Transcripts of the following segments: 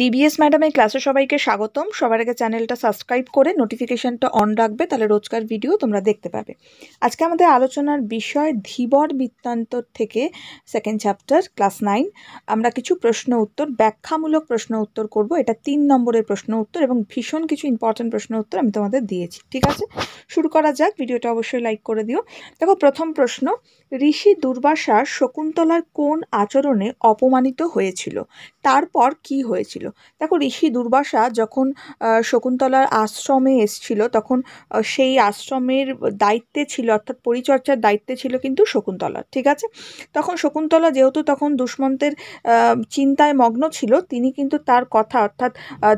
DBS ম্যাডামের ক্লাসে সবাইকে স্বাগতম সবার আগে চ্যানেলটা সাবস্ক্রাইব করে নোটিফিকেশানটা অন রাখবে তাহলে রোজকার ভিডিও তোমরা দেখতে পাবে আজকে আমাদের আলোচনার বিষয় ধীবর বৃত্তান্ত থেকে সেকেন্ড চ্যাপ্টার ক্লাস নাইন আমরা কিছু প্রশ্ন উত্তর ব্যাখ্যামূলক প্রশ্ন উত্তর করব এটা তিন নম্বরের প্রশ্ন উত্তর এবং ভীষণ কিছু ইম্পর্ট্যান্ট প্রশ্ন উত্তর আমি তোমাদের দিয়েছি ঠিক আছে শুরু করা যাক ভিডিওটা অবশ্যই লাইক করে দিও দেখো প্রথম প্রশ্ন ঋষি দুর্বাসা শকুন্তলার কোন আচরণে অপমানিত হয়েছিল তারপর কি হয়েছিল হয়েছিল দেখো ঋষি দুর্বাসা যখন শকুন্তলার আশ্রমে এসছিল তখন সেই আশ্রমের দায়িত্বে ছিল অর্থাৎ পরিচর্যার দায়িত্বে ছিল কিন্তু শকুন্তলার ঠিক আছে তখন শকুন্তলা যেহেতু তখন দুষ্মন্তের চিন্তায় মগ্ন ছিল তিনি কিন্তু তার কথা অর্থাৎ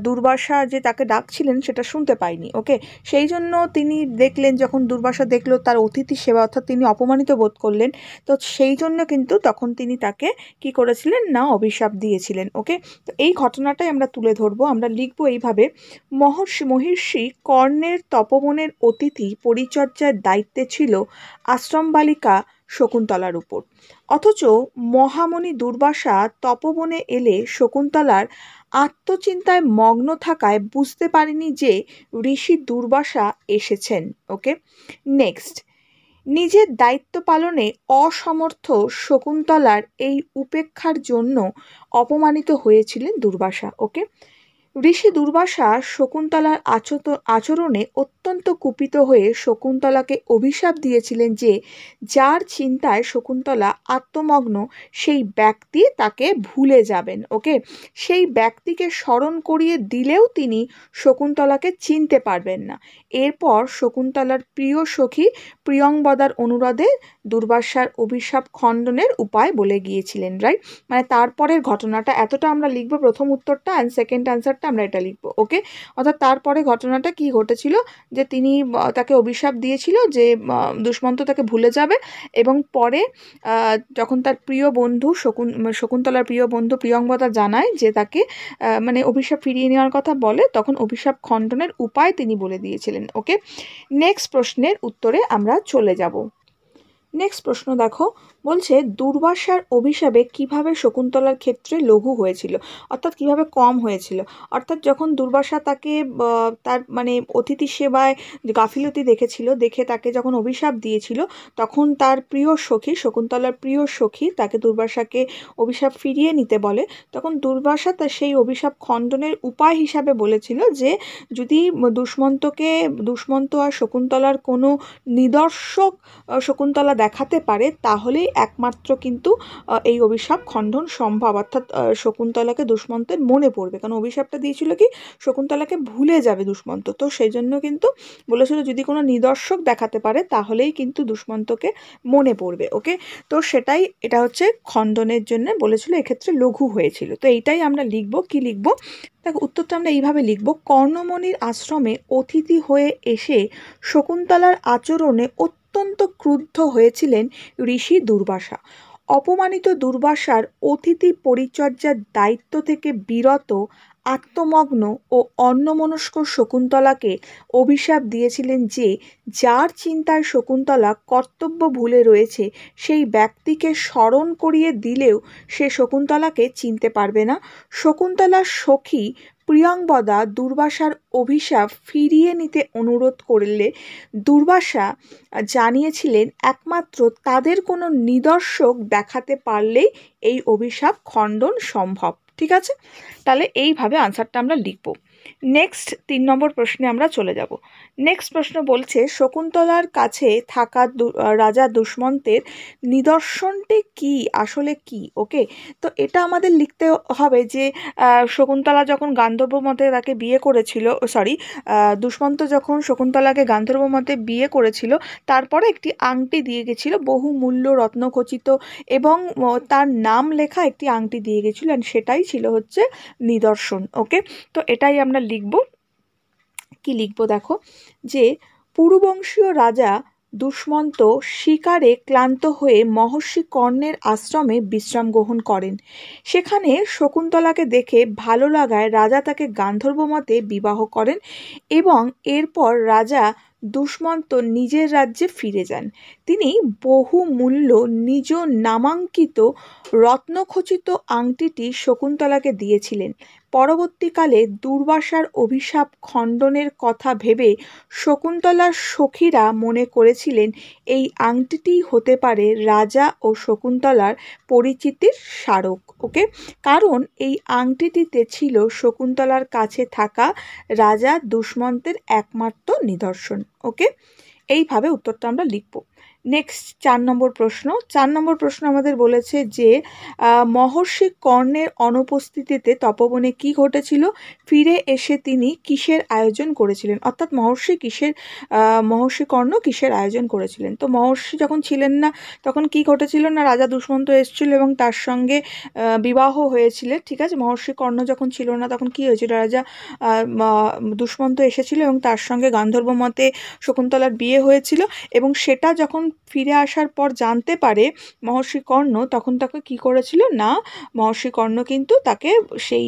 দুর্বাসা যে তাকে ডাকছিলেন সেটা শুনতে পায়নি ওকে সেই জন্য তিনি দেখলেন যখন দুর্বাসা দেখলো তার অতিথি সেবা অর্থাৎ তিনি অপমানিত বোধ করলেন তো সেই জন্য কিন্তু তখন তিনি তাকে কি করেছিলেন না অভিশাপ দিয়েছিলেন ওকে তো এই ঘটনা ঘটনাটাই আমরা তুলে ধরবো আমরা লিখবো এইভাবে মহর্ষি মহির্ষি কর্ণের তপবনের অতিথি পরিচর্যার দায়িত্বে ছিল আশ্রম বালিকা শকুন্তলার উপর অথচ মহামণি দুর্বাসা তপবনে এলে শকুন্তলার আত্মচিন্তায় মগ্ন থাকায় বুঝতে পারেনি যে ঋষি দুর্বাসা এসেছেন ওকে নেক্সট নিজের দায়িত্ব পালনে অসমর্থ শকুন্তলার এই উপেক্ষার জন্য অপমানিত হয়েছিলেন দুর্বাসা ওকে ঋষি দুর্বাসা শকুন্তলার আচরণে অত্যন্ত কুপিত হয়ে শকুন্তলাকে অভিশাপ দিয়েছিলেন যে যার চিন্তায় শকুন্তলা আত্মমগ্ন সেই ব্যক্তি তাকে ভুলে যাবেন ওকে সেই ব্যক্তিকে স্মরণ করিয়ে দিলেও তিনি শকুন্তলাকে চিনতে পারবেন না এরপর শকুন্তলার প্রিয় সখী প্রিয়ংবদার অনুরোধে দুর্বাসার অভিশাপ খণ্ডনের উপায় বলে গিয়েছিলেন রাইট মানে তারপরের ঘটনাটা এতটা আমরা লিখবো প্রথম উত্তরটা অ্যান্ড সেকেন্ড অ্যান্সার ব্যাপারটা আমরা এটা লিখব ওকে অর্থাৎ তারপরে ঘটনাটা কি ঘটেছিল যে তিনি তাকে অভিশাপ দিয়েছিল যে দুষ্মন্ত তাকে ভুলে যাবে এবং পরে যখন তার প্রিয় বন্ধু শকুন মানে শকুন্তলার প্রিয় বন্ধু প্রিয়ঙ্গতা জানায় যে তাকে মানে অভিশাপ ফিরিয়ে নেওয়ার কথা বলে তখন অভিশাপ খণ্ডনের উপায় তিনি বলে দিয়েছিলেন ওকে নেক্সট প্রশ্নের উত্তরে আমরা চলে যাব নেক্সট প্রশ্ন দেখো বলছে দুর্বাসার অভিশাপে কিভাবে শকুন্তলার ক্ষেত্রে লঘু হয়েছিল অর্থাৎ কিভাবে কম হয়েছিল অর্থাৎ যখন দুর্বাসা তাকে তার মানে অতিথি সেবায় গাফিলতি দেখেছিল দেখে তাকে যখন অভিশাপ দিয়েছিল তখন তার প্রিয় সখী শকুন্তলার প্রিয় সখী তাকে দুর্বাসাকে অভিশাপ ফিরিয়ে নিতে বলে তখন দুর্বাসা তার সেই অভিশাপ খণ্ডনের উপায় হিসাবে বলেছিল যে যদি দুষ্মন্তকে দুষ্মন্ত আর শকুন্তলার কোনো নিদর্শক শকুন্তলা দেখাতে পারে তাহলেই একমাত্র কিন্তু এই অভিশাপ খণ্ডন সম্ভব অর্থাৎ শকুন্তলাকে দুষ্মন্তের মনে পড়বে কারণ অভিশাপটা দিয়েছিল কি শকুন্তলাকে ভুলে যাবে দুষ্মন্ত তো সেই জন্য কিন্তু বলেছিল যদি কোনো নিদর্শক দেখাতে পারে তাহলেই কিন্তু দুষ্মন্তকে মনে পড়বে ওকে তো সেটাই এটা হচ্ছে খণ্ডনের জন্য বলেছিল এক্ষেত্রে লঘু হয়েছিল তো এইটাই আমরা লিখব কি লিখব দেখো উত্তরটা আমরা এইভাবে লিখব কর্ণমণির আশ্রমে অতিথি হয়ে এসে শকুন্তলার আচরণে অত্যন্ত অত্যন্ত ক্রুদ্ধ হয়েছিলেন ঋষি দুর্বাসা অপমানিত দুর্বাসার অতিথি পরিচর্যার দায়িত্ব থেকে বিরত আত্মমগ্ন ও অন্যমনস্ক শকুন্তলাকে অভিশাপ দিয়েছিলেন যে যার চিন্তায় শকুন্তলা কর্তব্য ভুলে রয়েছে সেই ব্যক্তিকে স্মরণ করিয়ে দিলেও সে শকুন্তলাকে চিনতে পারবে না শকুন্তলার সখী প্রিয়ংবদা দুর্বাসার অভিশাপ ফিরিয়ে নিতে অনুরোধ করলে দুর্বাসা জানিয়েছিলেন একমাত্র তাদের কোনো নিদর্শক দেখাতে পারলেই এই অভিশাপ খণ্ডন সম্ভব ঠিক আছে তাহলে এইভাবে আনসারটা আমরা লিখবো নেক্সট তিন নম্বর প্রশ্নে আমরা চলে যাব নেক্সট প্রশ্ন বলছে শকুন্তলার কাছে থাকা রাজা দুষ্মন্তের নিদর্শনটি কি আসলে কি ওকে তো এটা আমাদের লিখতে হবে যে শকুন্তলা যখন গান্ধর্ব মতে তাকে বিয়ে করেছিল সরি দুষ্মন্ত যখন শকুন্তলাকে গান্ধর্ব মতে বিয়ে করেছিল তারপরে একটি আংটি দিয়ে গেছিলো বহু মূল্য রত্নখচিত এবং তার নাম লেখা একটি আংটি দিয়ে গেছিল অ্যান্ড সেটাই ছিল হচ্ছে নিদর্শন ওকে তো এটাই আমরা লিখব কি লিখব দেখো যে পুরুবংশীয় রাজা দুষ্মন্ত শিকারে ক্লান্ত হয়ে মহর্ষি কর্ণের আশ্রমে বিশ্রাম গ্রহণ করেন সেখানে শকুন্তলাকে দেখে ভালো লাগায় রাজা তাকে গান্ধর্ব মতে বিবাহ করেন এবং এরপর রাজা দুষ্মন্ত নিজের রাজ্যে ফিরে যান তিনি বহু মূল্য নিজ নামাঙ্কিত রত্নখচিত আংটিটি শকুন্তলাকে দিয়েছিলেন পরবর্তীকালে দুর্বাসার অভিশাপ খণ্ডনের কথা ভেবে শকুন্তলার সখীরা মনে করেছিলেন এই আংটিটি হতে পারে রাজা ও শকুন্তলার পরিচিতির স্মারক ওকে কারণ এই আংটিটিতে ছিল শকুন্তলার কাছে থাকা রাজা দুষ্মন্তের একমাত্র নিদর্শন ওকে এইভাবে উত্তরটা আমরা লিখবো নেক্সট চার নম্বর প্রশ্ন চার নম্বর প্রশ্ন আমাদের বলেছে যে মহর্ষি কর্ণের অনুপস্থিতিতে তপবনে কি ঘটেছিল ফিরে এসে তিনি কিসের আয়োজন করেছিলেন অর্থাৎ মহর্ষি কিসের মহর্ষি কর্ণ কিসের আয়োজন করেছিলেন তো মহর্ষি যখন ছিলেন না তখন কি ঘটেছিল না রাজা দুষ্মন্ত এসেছিল এবং তার সঙ্গে বিবাহ হয়েছিল ঠিক আছে মহর্ষি কর্ণ যখন ছিল না তখন কি হয়েছিল রাজা দুষ্মন্ত এসেছিল এবং তার সঙ্গে গান্ধর্ব মতে শকুন্তলার বিয়ে হয়েছিল এবং সেটা যখন ফিরে আসার পর জানতে পারে মহর্ষি কর্ণ তখন তাকে কি করেছিল না মহর্ষি কর্ণ কিন্তু তাকে সেই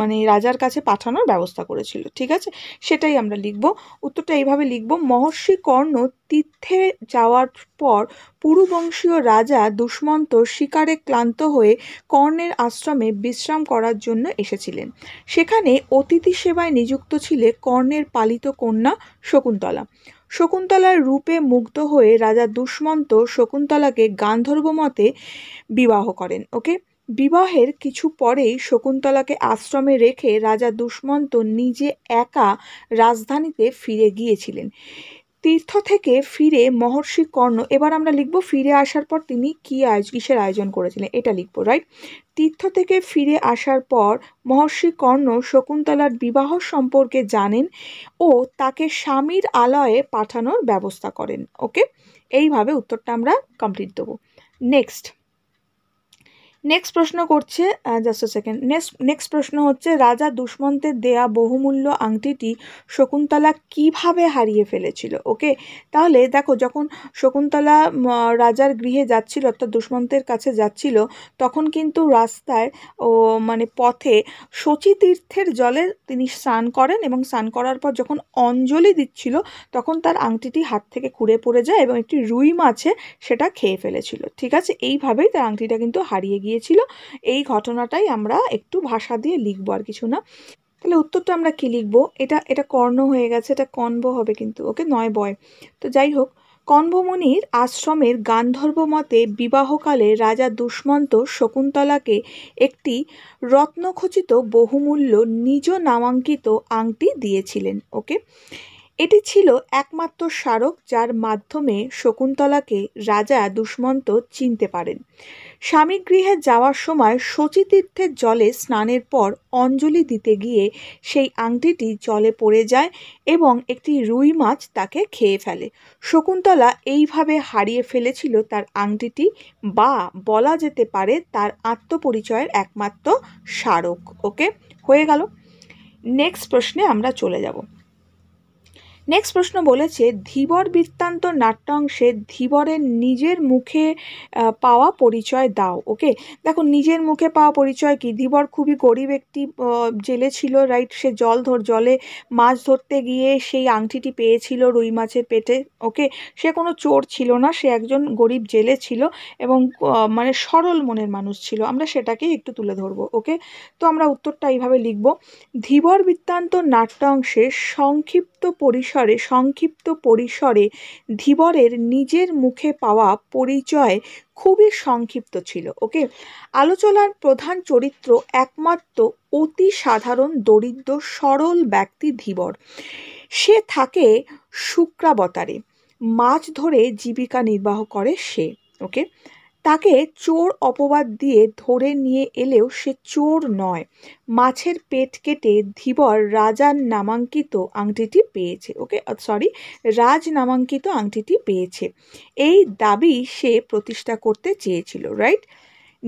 মানে রাজার কাছে পাঠানোর ব্যবস্থা করেছিল ঠিক আছে সেটাই আমরা লিখব উত্তরটা এইভাবে লিখব মহর্ষি কর্ণ তীর্থে যাওয়ার পর পুরুবংশীয় রাজা দুষ্মন্ত শিকারে ক্লান্ত হয়ে কর্ণের আশ্রমে বিশ্রাম করার জন্য এসেছিলেন সেখানে অতিথি সেবায় নিযুক্ত ছিলে কর্ণের পালিত কন্যা শকুন্তলা শকুন্তলার রূপে মুগ্ধ হয়ে রাজা দুষ্মন্ত শকুন্তলাকে গান্ধর্ব মতে বিবাহ করেন ওকে বিবাহের কিছু পরেই শকুন্তলাকে আশ্রমে রেখে রাজা দুষ্মন্ত নিজে একা রাজধানীতে ফিরে গিয়েছিলেন তীর্থ থেকে ফিরে মহর্ষি কর্ণ এবার আমরা লিখব ফিরে আসার পর তিনি কী আয়োজ কিসের আয়োজন করেছিলেন এটা লিখবো রাইট তীর্থ থেকে ফিরে আসার পর মহর্ষি কর্ণ শকুন্তলার বিবাহ সম্পর্কে জানেন ও তাকে স্বামীর আলয়ে পাঠানোর ব্যবস্থা করেন ওকে এইভাবে উত্তরটা আমরা কমপ্লিট দেবো নেক্সট নেক্সট প্রশ্ন করছে জাস্ট সেকেন্ড নেক্সট নেক্সট প্রশ্ন হচ্ছে রাজা দুষ্মন্তের দেয়া বহুমূল্য আংটিটি শকুন্তলা কিভাবে হারিয়ে ফেলেছিল ওকে তাহলে দেখো যখন শকুন্তলা রাজার গৃহে যাচ্ছিল অর্থাৎ দুষ্মন্তের কাছে যাচ্ছিল তখন কিন্তু রাস্তায় ও মানে পথে শচী তীর্থের জলে তিনি স্নান করেন এবং স্নান করার পর যখন অঞ্জলি দিচ্ছিল তখন তার আংটিটি হাত থেকে খুঁড়ে পড়ে যায় এবং একটি রুই মাছে সেটা খেয়ে ফেলেছিল ঠিক আছে এইভাবেই তার আংটিটা কিন্তু হারিয়ে গিয়ে দিয়েছিল এই ঘটনাটাই আমরা একটু ভাষা দিয়ে লিখবো আর কিছু না তাহলে উত্তরটা আমরা কী লিখবো এটা এটা কর্ণ হয়ে গেছে এটা কণ্ব হবে কিন্তু ওকে নয় বয় তো যাই হোক কনভমণির আশ্রমের গান্ধর্ব মতে বিবাহকালে রাজা দুষ্মন্ত শকুন্তলাকে একটি রত্নখচিত বহুমূল্য নিজ নামাঙ্কিত আংটি দিয়েছিলেন ওকে এটি ছিল একমাত্র স্মারক যার মাধ্যমে শকুন্তলাকে রাজা দুষ্মন্ত চিনতে পারেন স্বামী গৃহে যাওয়ার সময় শচীতীর্থের জলে স্নানের পর অঞ্জলি দিতে গিয়ে সেই আংটিটি জলে পড়ে যায় এবং একটি রুই মাছ তাকে খেয়ে ফেলে শকুন্তলা এইভাবে হারিয়ে ফেলেছিল তার আংটিটি বা বলা যেতে পারে তার আত্মপরিচয়ের একমাত্র স্মারক ওকে হয়ে গেল নেক্সট প্রশ্নে আমরা চলে যাব নেক্সট প্রশ্ন বলেছে ধীবর বৃত্তান্ত নাট্যাংশে ধীবরের নিজের মুখে পাওয়া পরিচয় দাও ওকে দেখো নিজের মুখে পাওয়া পরিচয় কি ধীবর খুবই গরিব একটি জেলে ছিল রাইট সে জল ধর জলে মাছ ধরতে গিয়ে সেই আংটিটি পেয়েছিল রুই মাছের পেটে ওকে সে কোনো চোর ছিল না সে একজন গরিব জেলে ছিল এবং মানে সরল মনের মানুষ ছিল আমরা সেটাকেই একটু তুলে ধরবো ওকে তো আমরা উত্তরটা এইভাবে লিখব ধীবর বৃত্তান্ত নাট্যাংশে সংক্ষিপ্ত পরিস পরিসরে সংক্ষিপ্ত পরিসরে ধীবরের নিজের মুখে পাওয়া পরিচয় খুবই সংক্ষিপ্ত ছিল ওকে আলোচনার প্রধান চরিত্র একমাত্র অতি সাধারণ দরিদ্র সরল ব্যক্তি ধীবর সে থাকে শুক্রাবতারে মাছ ধরে জীবিকা নির্বাহ করে সে ওকে তাকে চোর অপবাদ দিয়ে ধরে নিয়ে এলেও সে চোর নয় মাছের পেট কেটে ধীবর রাজার নামাঙ্কিত আংটিটি পেয়েছে ওকে সরি রাজ নামাঙ্কিত আংটিটি পেয়েছে এই দাবি সে প্রতিষ্ঠা করতে চেয়েছিল রাইট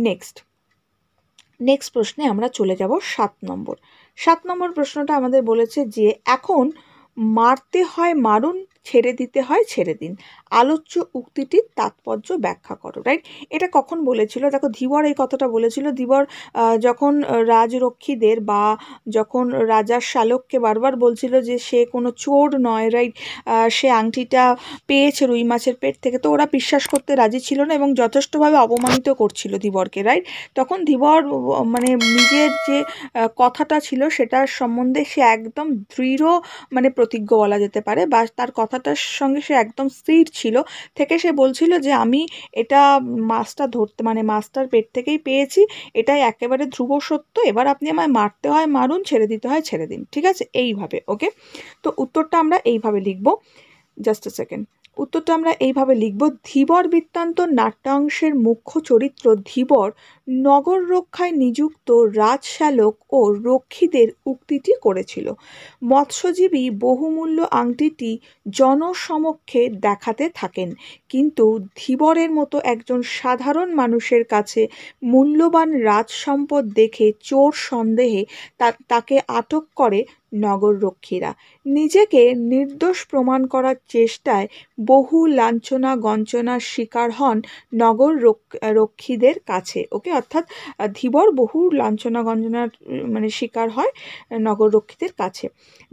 নেক্সট নেক্সট প্রশ্নে আমরা চলে যাব সাত নম্বর সাত নম্বর প্রশ্নটা আমাদের বলেছে যে এখন মারতে হয় মারুন ছেড়ে দিতে হয় ছেড়ে দিন আলোচ্য উক্তিটির তাৎপর্য ব্যাখ্যা করো রাইট এটা কখন বলেছিল দেখো ধীবর এই কথাটা বলেছিল ধীবর যখন রাজরক্ষীদের বা যখন রাজার শালককে বারবার বলছিল যে সে কোনো চোর নয় রাইট সে আংটিটা পেয়েছে রুই মাছের পেট থেকে তো ওরা বিশ্বাস করতে রাজি ছিল না এবং যথেষ্টভাবে অপমানিত করছিল ধীবরকে রাইট তখন ধীবর মানে নিজের যে কথাটা ছিল সেটার সম্বন্ধে সে একদম দৃঢ় মানে প্রতিজ্ঞ বলা যেতে পারে বা তার কথা কথাটার সঙ্গে সে একদম স্থির ছিল থেকে সে বলছিল যে আমি এটা মাছটা ধরতে মানে মাছটার পেট থেকেই পেয়েছি এটাই একেবারে ধ্রুব সত্য এবার আপনি আমায় মারতে হয় মারুন ছেড়ে দিতে হয় ছেড়ে দিন ঠিক আছে এইভাবে ওকে তো উত্তরটা আমরা এইভাবে লিখব জাস্ট এ সেকেন্ড উত্তরটা আমরা এইভাবে লিখব ধীবর বৃত্তান্ত নাট্যাংশের মুখ্য চরিত্র ধীবর নগর রক্ষায় নিযুক্ত রাজশ্যালক ও রক্ষীদের উক্তিটি করেছিল মৎস্যজীবী বহুমূল্য আংটিটি জনসমক্ষে দেখাতে থাকেন কিন্তু ধীবরের মতো একজন সাধারণ মানুষের কাছে মূল্যবান রাজসম্পদ দেখে চোর সন্দেহে তাকে আটক করে নগররক্ষীরা নিজেকে নির্দোষ প্রমাণ করার চেষ্টায় বহু লাঞ্ছনা গঞ্চনার শিকার হন নগর রক্ষীদের কাছে ওকে অর্থাৎ ধীবর বহু লাঞ্ছনা গঞ্জনার মানে শিকার হয় নগররক্ষীদের কাছে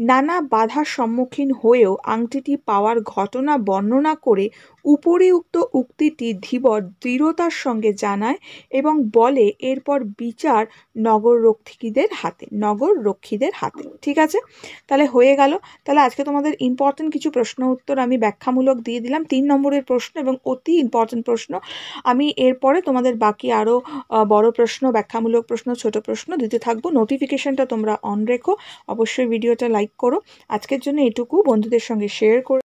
নানা বাধার সম্মুখীন হয়েও আংটিটি পাওয়ার ঘটনা বর্ণনা করে উপরে উক্ত উক্তিটি ধীবর দৃঢ়তার সঙ্গে জানায় এবং বলে এরপর বিচার নগর রক্ষীদের হাতে নগর রক্ষীদের হাতে ঠিক আছে তাহলে হয়ে গেল তাহলে আজকে তোমাদের ইম্পর্টেন্ট কিছু প্রশ্ন উত্তর আমি ব্যাখ্যামূলক দিয়ে দিলাম তিন নম্বরের প্রশ্ন এবং অতি ইম্পর্টেন্ট প্রশ্ন আমি এরপরে তোমাদের বাকি আরও বড় প্রশ্ন ব্যাখ্যামূলক প্রশ্ন ছোট প্রশ্ন দিতে থাকবো নোটিফিকেশনটা তোমরা অন রেখো অবশ্যই ভিডিওটা লাইক করো আজকের জন্য এটুকু বন্ধুদের সঙ্গে শেয়ার করো